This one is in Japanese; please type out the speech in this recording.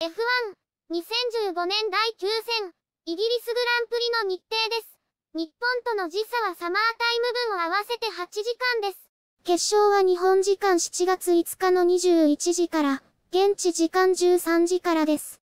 F12015 年第9戦イギリスグランプリの日程です。日本との時差はサマータイム分を合わせて8時間です。決勝は日本時間7月5日の21時から、現地時間13時からです。